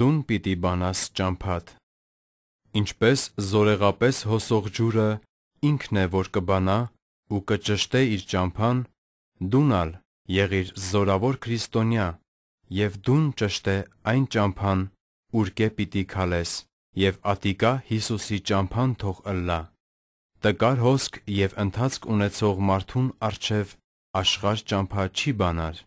դուն պիտի բանաս ճամփատ։ Ինչպես զորեղապես հոսող ջուրը ինքն է որ կբանա ու կճշտե իր ճամփան, դունալ եղիր զորավոր քրիստոնյա եւ դուն ճշտե այն ճամփան, ուր կե պիտի քալես եւ Ատիկա Հիսուսի ճամփան թող ըլլա։ Տկար հոսք եւ ընթացք ունեցող մարդուն արչև աշխարհ ճամփա չի բանար։